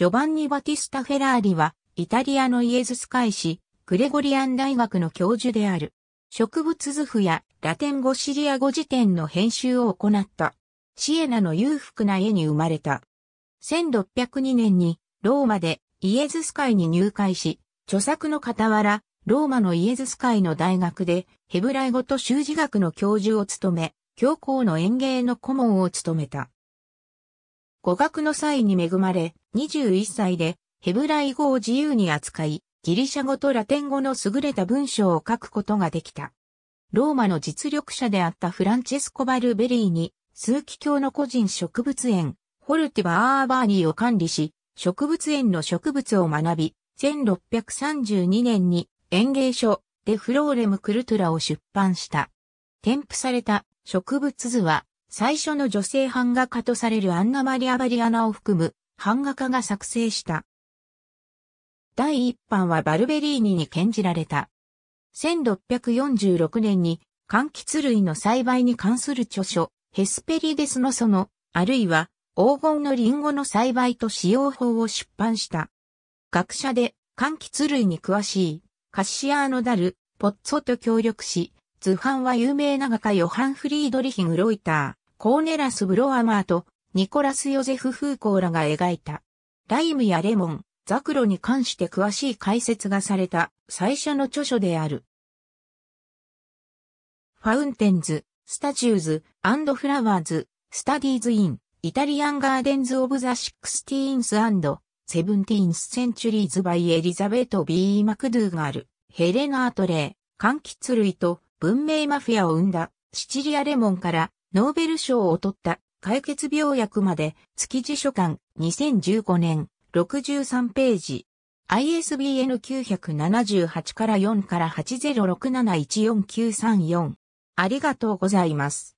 ジョバンニ・バティスタ・フェラーリは、イタリアのイエズス会士、グレゴリアン大学の教授である。植物図譜やラテン語シリア語辞典の編集を行った。シエナの裕福な家に生まれた。1602年にローマでイエズス会に入会し、著作の傍ら、ローマのイエズス会の大学でヘブライ語と修辞学の教授を務め、教皇の園芸の顧問を務めた。語学の際に恵まれ、21歳でヘブライ語を自由に扱い、ギリシャ語とラテン語の優れた文章を書くことができた。ローマの実力者であったフランチェスコ・バルベリーに、数奇教の個人植物園、ホルティバ・アーバーニーを管理し、植物園の植物を学び、1632年に園芸書、デ・フローレム・クルトゥラを出版した。添付された植物図は最初の女性版画家とされるアンナ・マリア・バリアナを含む版画家が作成した。第一版はバルベリーニに献じられた。1646年に柑橘類の栽培に関する著書、ヘスペリデスの園、あるいは黄金のリンゴの栽培と使用法を出版した。学者で柑橘類に詳しいカシアーノ・ダル、ポッツォと協力し、図版は有名な画家ヨハン・フリードリヒ・グロイター。コーネラス・ブロアマーとニコラス・ヨゼフ・フーコーらが描いた。ライムやレモン、ザクロに関して詳しい解説がされた最初の著書である。ファウンテンズ、スタチューズ、アンドフラワーズ、スタディーズ・イン、イタリアン・ガーデンズ・オブ・ザ・シックスティーンス・アンド、セブンティーンス・センチュリーズ・バイ・エリザベート・ B・ マクドゥーガル、ヘレナ・アトレー、柑橘類と文明マフィアを生んだシチリアレモンからノーベル賞を取った解決病薬まで築地書館2015年63ページ ISBN 978から4から80671494ありがとうございます。